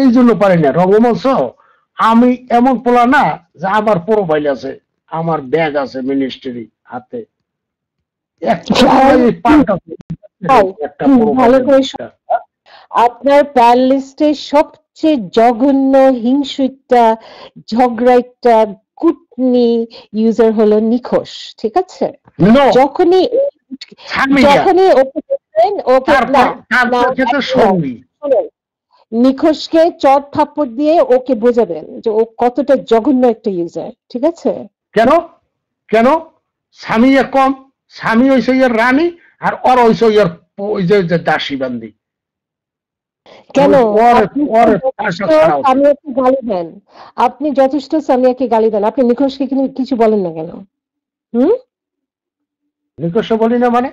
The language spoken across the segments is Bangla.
এই জন্য পারি না রঙ্গমঞ্চ আমি এমন পোলা না যে আমার প্রোফাইল আছে আমার ব্যাগ আছে মিনিস্ট্রি হাতে আপনার প্যান লিস্টে সবচেয়ে জঘন্য হিংসুইটা ঝগড়াইটা কুটনি ইউজার হলো নিখোশ ঠিক আছে যখনই যখনই ওকে ওকে নিখোঁজকে চট থাপ্পড় দিয়ে ওকে বোঝাবেন যে ও কতটা জঘন্য একটা ইউজার ঠিক আছে কেন কেন স্বামী কম স্বামী হইছে ইয়ার রানী আর ওর হইছে ইয়ার ওই যে দাসী বান্দি কেন গালি দেন আপনি যথেষ্ট সামিয়াকে গালি দেন আপনি নিখোঁজকে কিছু বলেন না কেন হুম নিখোঁজ বলি না মানে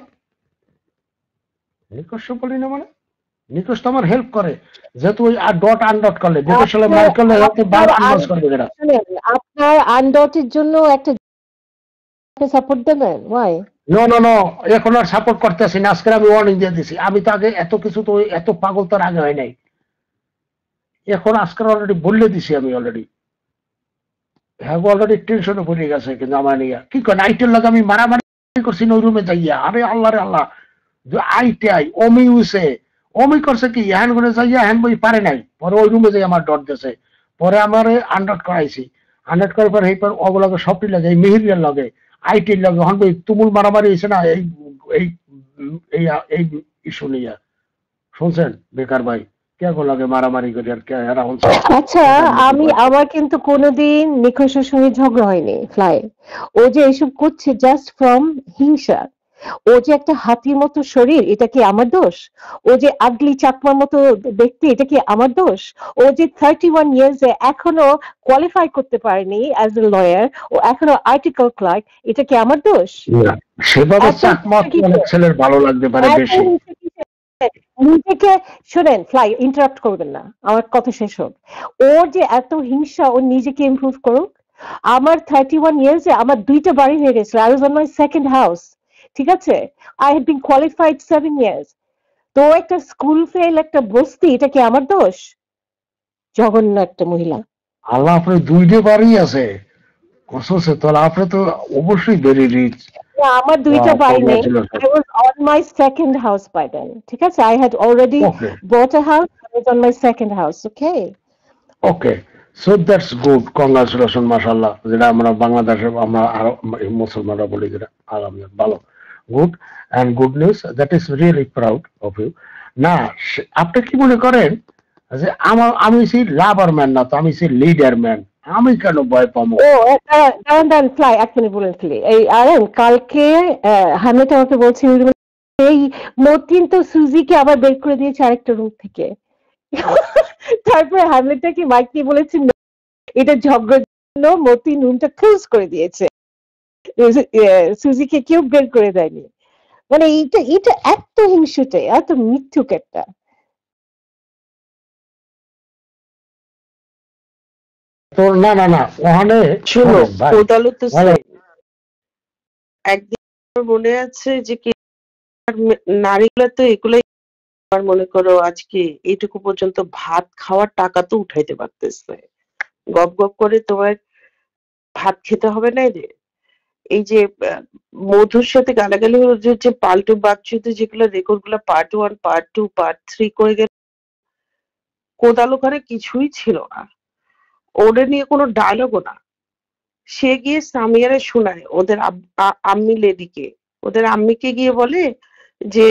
নিখোঁজ বলি না মানে হেল্প করে যেহেতু ডট আনডট করলে আচ্ছা, আচ্ছা, আচ্ছা, করবে এটা আপনার আনডটের জন্য একটা সাপোর্ট দেবেন ওয়াই নো নো নো এখন আর সাপোর্ট করতেছি না আজকে আমি ওয়ার্নিং দিয়ে দিছি আমি তো আগে এত কিছু তো এত পাগল তার আগে হয় নাই এখন আজকে অলরেডি বললে দিছি আমি অলরেডি হ্যাঁ অলরেডি টেনশনে ভরে গেছে কিন্তু আমার নিয়ে কি করে নাইটের লাগে আমি মারামারি করছি ওই রুমে যাইয়া আরে আল্লাহ রে আল্লাহ আই টি আই অমি উইসে অমি করছে কি হ্যান গুনে যাই এহান বই পারে নাই পরে ওই রুমে যাই আমার ডট দিয়েছে পরে আমার আন্ডার করাইছি আন্ডার করার পর ও পর অবলগে সবটি লাগে এই মিহিরের লগে আইটির লগে হন বই তুমুল মারামারি হয়েছে না এই এই এই ইস্যু নিয়ে শুনছেন বেকার ভাই কে লাগে মারামারি আর কে আচ্ছা আমি আমার কিন্তু কোনোদিন নিখোশের সঙ্গে ঝগড়া হয়নি ফ্লাই ও যে এসব করছে জাস্ট ফ্রম হিংসা ও যে একটা হাতির মতো শরীর এটা কি আমার দোষ ও যে আগলি চাকমার মতো ব্যক্তি এটা কি আমার দোষ ও যে থার্টি ওয়ান ইয়ার্স এ এখনো কোয়ালিফাই করতে পারেনি অ্যাজ এ লয়ার ও এখনো আর্টিকেল ক্লার্ক এটা কি আমার দোষ সেভাবে চাকমা ছেলের ভালো লাগতে পারে বেশি নিজেকে শোনেন ফ্লাই ইন্টারাপ্ট করবেন না আমার কথা শেষ হোক ওর যে এত হিংসা ও নিজেকে ইমপ্রুভ করুক আমার থার্টি ওয়ান ইয়ার্সে আমার দুইটা বাড়ি হয়ে গেছিল I was on my second house ঠিক আছে I had been qualified seven years তো একটা স্কুল ফেল একটা বস্তি এটা কি আমার দোষ জঘন্য একটা মহিলা আল্লাহ আপনার দুইটা বাড়ি আছে কসসে আপনি তো অবশ্যই রিচ আমার দুইটা বাড়ি নেই I was on my second house by then ঠিক আছে I had already bought a house I was on my second house okay okay so that's good congratulation মাশাআল্লাহ যেটা আমরা বাংলাদেশে আমরা মুসলমানরা বলি যেটা আলহামদুলিল্লাহ ভালো good and good news that is really proud of you না আপনি কি মনে করেন যে আমার আমি সেই লাভার ম্যান না তো আমি সেই লিডার ম্যান আমি কেন ভয় পাবো ফ্লাই এক মিনিট বলুন এই আরেন কালকে হামলেট আমাকে বলছিল এই মতিন তো সুজিকে আবার বের করে দিয়েছে আরেকটা রুম থেকে তারপরে হামলেটটাকে মাইক নিয়ে বলেছেন এটা ঝগড়ার জন্য মতিন রুমটা ক্লোজ করে দিয়েছে সুজিকে কেউ বের করে দেয়নি মানে এটা এটা এত হিংসুটে এত মিথ্যুক একটা না না না ওখানে ছিল একদিন মনে আছে যে কি নারীগুলা তো এগুলাই মনে করো আজকে এইটুকু পর্যন্ত ভাত খাওয়ার টাকা তো উঠাইতে পারতেছে গপ গপ করে তোমার ভাত খেতে হবে না রে এই যে মধুর সাথে গালাগালি যে পাল্টু বাচ্চুতে যেগুলো রেকর্ড গুলো part one part two part three করে গেল কোদাল ওখানে কিছুই ছিল না ওটা নিয়ে কোনো ডায়লগও না সে গিয়ে সামিয়ারে শোনায় ওদের আম্মি লেডিকে ওদের আম্মিকে গিয়ে বলে যে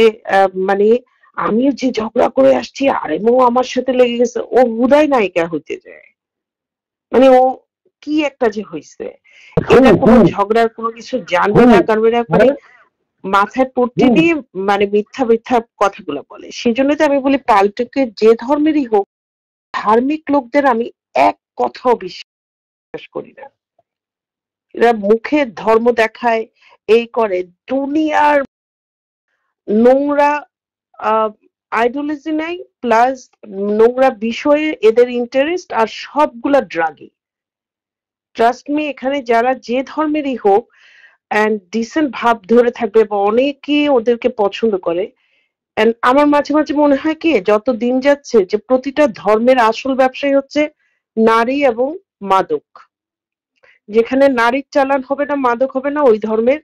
মানে আমি যে ঝগড়া করে আসছি আরেমও আমার সাথে লেগে গেছে ও হুদায় নায়িকা হতে যায় মানে ও কি একটা যে হইছে এটা কোনো ঝগড়ার কোনো কিছু জানবে না কারবে মানে না মানে মাথায় পড়তে দিয়ে মানে মিথ্যা মিথ্যা কথাগুলো বলে সেজন্য তো আমি বলি পাল্টকে যে ধর্মেরই হোক ধার্মিক লোকদের আমি এক কথাও বিশ্বাস করি না এরা মুখে ধর্ম দেখায় এই করে দুনিয়ার নোংরা আইডিওলজি নাই প্লাস নোংরা বিষয়ে এদের ইন্টারেস্ট আর সবগুলা ড্রাগি ট্রাস্ট মি এখানে যারা যে ধর্মেরই হোক অ্যান্ড ডিসেন্ট ভাব ধরে থাকবে বা অনেকে ওদেরকে পছন্দ করে অ্যান্ড আমার মাঝে মাঝে মনে হয় কি যত দিন যাচ্ছে যে প্রতিটা ধর্মের আসল ব্যবসায়ী হচ্ছে নারী এবং মাদক যেখানে নারীর চালান হবে না মাদক হবে না ওই ধর্মের